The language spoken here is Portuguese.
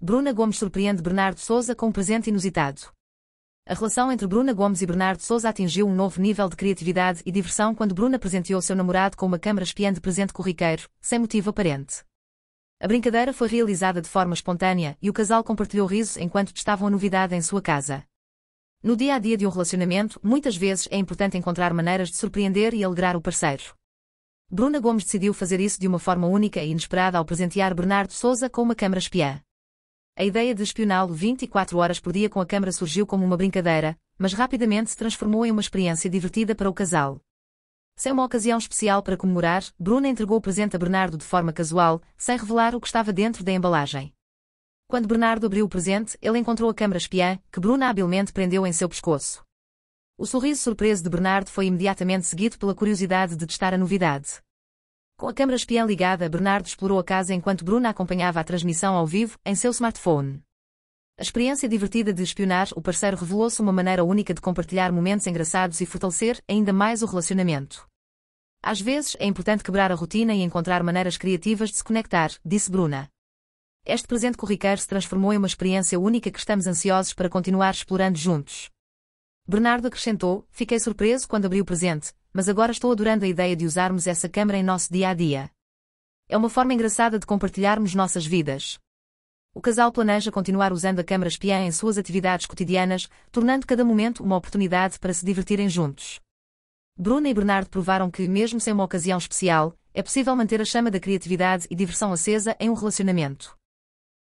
Bruna Gomes surpreende Bernardo Souza com um presente inusitado. A relação entre Bruna Gomes e Bernardo Souza atingiu um novo nível de criatividade e diversão quando Bruna presenteou seu namorado com uma câmara espiante presente corriqueiro, sem motivo aparente. A brincadeira foi realizada de forma espontânea e o casal compartilhou risos enquanto testavam a novidade em sua casa. No dia a dia de um relacionamento, muitas vezes é importante encontrar maneiras de surpreender e alegrar o parceiro. Bruna Gomes decidiu fazer isso de uma forma única e inesperada ao presentear Bernardo Souza com uma câmara espiã. A ideia de espioná-lo 24 horas por dia com a câmara surgiu como uma brincadeira, mas rapidamente se transformou em uma experiência divertida para o casal. Sem é uma ocasião especial para comemorar, Bruna entregou o presente a Bernardo de forma casual, sem revelar o que estava dentro da embalagem. Quando Bernardo abriu o presente, ele encontrou a câmara espiã, que Bruna habilmente prendeu em seu pescoço. O sorriso surpreso de Bernardo foi imediatamente seguido pela curiosidade de testar a novidade. Com a câmera espiã ligada, Bernardo explorou a casa enquanto Bruna acompanhava a transmissão ao vivo em seu smartphone. A experiência divertida de espionar o parceiro revelou-se uma maneira única de compartilhar momentos engraçados e fortalecer ainda mais o relacionamento. Às vezes é importante quebrar a rotina e encontrar maneiras criativas de se conectar, disse Bruna. Este presente corriqueiro se transformou em uma experiência única que estamos ansiosos para continuar explorando juntos. Bernardo acrescentou: Fiquei surpreso quando abri o presente, mas agora estou adorando a ideia de usarmos essa câmera em nosso dia a dia. É uma forma engraçada de compartilharmos nossas vidas. O casal planeja continuar usando a câmera espiã em suas atividades cotidianas, tornando cada momento uma oportunidade para se divertirem juntos. Bruna e Bernardo provaram que, mesmo sem uma ocasião especial, é possível manter a chama da criatividade e diversão acesa em um relacionamento.